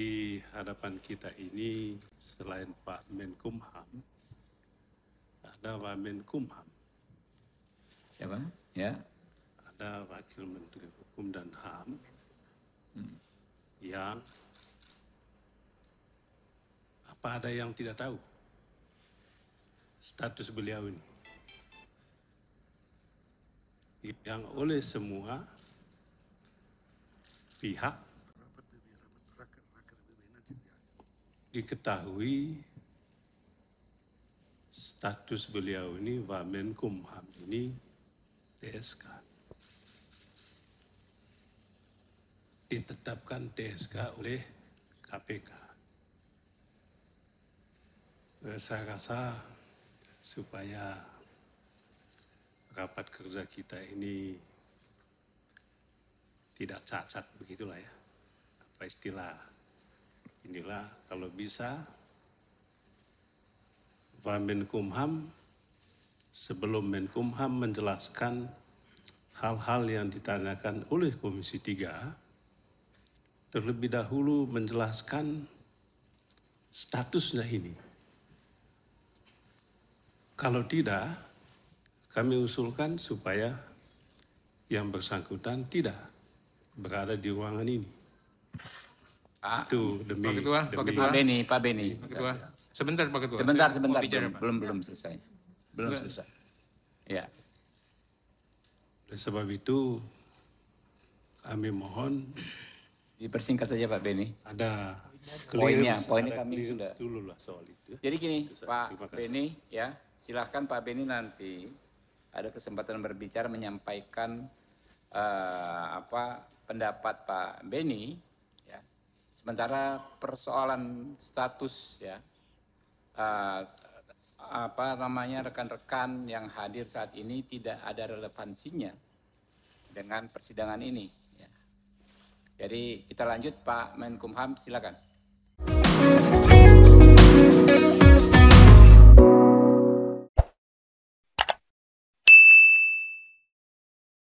di hadapan kita ini selain Pak Menkumham ada Pak Menkumham. Siapa? Ya. Ada Wakil Menteri Hukum dan HAM hmm. yang apa ada yang tidak tahu status beliau ini yang oleh semua pihak diketahui status beliau ini Wamen Kumham ini TSK. Ditetapkan TSK oleh KPK. Eh, saya rasa supaya rapat kerja kita ini tidak cacat begitulah ya. Apa istilah Inilah kalau bisa Pak Menkumham sebelum Menkumham menjelaskan hal-hal yang ditanyakan oleh Komisi 3 terlebih dahulu menjelaskan statusnya ini. Kalau tidak, kami usulkan supaya yang bersangkutan tidak berada di ruangan ini. Aduh, demi Pak Ketua, demi Pak Ketua. Pak Beni, Pak Beni. Pak Ketua. Sebentar Pak Ketua. Sebentar, sebentar. Bicara, belum, belum, belum selesai. Belum selesai. Ya. Oleh sebab itu kami mohon dipersingkat saja Pak Beni. Ada poinnya, poinnya kami sudah. Dulu lah soal itu. Jadi gini, itu Pak Beni ya, silahkan Pak Beni nanti ada kesempatan berbicara menyampaikan uh, apa pendapat Pak Beni Sementara persoalan status ya uh, apa namanya rekan-rekan yang hadir saat ini tidak ada relevansinya dengan persidangan ini. Ya. Jadi kita lanjut Pak Menkumham silakan.